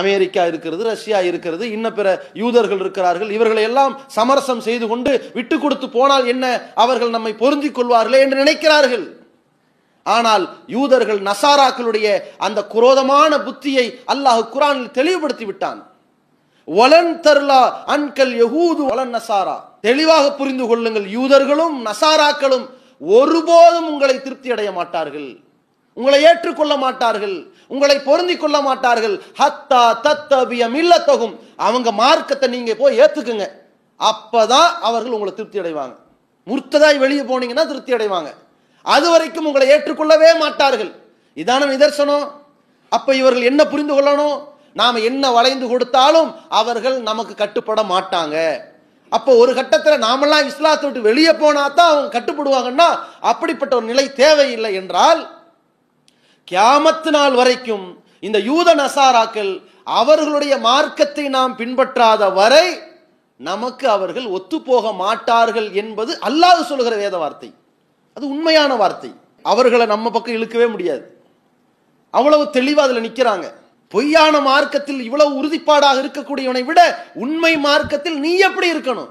America இருக்கிறது Russia இருக்கிறது இன்ன பிற யூதர்கள் இருக்கிறார்கள் இவர்களை எல்லாம் சமரசம் செய்து கொண்டு விட்டு கொடுத்து போனால் என்ன அவர்கள் நம்மை பொருந்திக் கொள்வார்களே என்று நினைக்கிறார்கள் ஆனால் யூதர்கள் நசாராக்களுடைய அந்த குரோதமான புத்தியை அல்லாஹ் குரானில் தெளிவுபடுத்தி விட்டான் அன்கல் யகூது நசாரா தெளிவாக புரிந்து கொள்ளுங்கள் யூதர்களும் நசாராக்களும் ஒருபோதும் உங்களை திருப்தி அடைய மாட்டார்கள் உங்களை ஏற்றுக்கொள்ள மாட்டார்கள் உங்களை பொருந்தி கொள்ள மாட்டார்கள் ஹத்தா இல்ல தொகும் அவங்க மார்க்கத்தை நீங்க போய் ஏத்துக்குங்க அப்பதான் அவர்கள் உங்களை திருப்தி அடைவாங்க முர்த்ததாய் வெளியே போனீங்கன்னா திருப்தி அடைவாங்க அது வரைக்கும் உங்களை ஏற்றுக்கொள்ளவே மாட்டார்கள் இதான நிதர்சனம் அப்ப இவர்கள் என்ன புரிந்து கொள்ளணும் நாம் என்ன வளைந்து கொடுத்தாலும் அவர்கள் நமக்கு கட்டுப்பட மாட்டாங்க அப்போ ஒரு கட்டத்தில் நாமெல்லாம் இஸ்லாத்தை விட்டு வெளியே போனா தான் அவங்க கட்டுப்படுவாங்கன்னா அப்படிப்பட்ட ஒரு நிலை தேவையில்லை என்றால் கியாமத்து நாள் வரைக்கும் இந்த யூத நசாராக்கள் அவர்களுடைய மார்க்கத்தை நாம் பின்பற்றாத வரை நமக்கு அவர்கள் ஒத்துப்போக மாட்டார்கள் என்பது அல்லாது சொல்கிற வேத வார்த்தை அது உண்மையான வார்த்தை அவர்களை நம்ம பக்கம் இழுக்கவே முடியாது அவ்வளவு தெளிவாக அதில் நிற்கிறாங்க பொய்யான மார்க்கத்தில் இவ்வளவு உறுதிப்பாடாக இருக்கக்கூடியவனை விட உண்மை மார்க்கத்தில் நீ எப்படி இருக்கணும்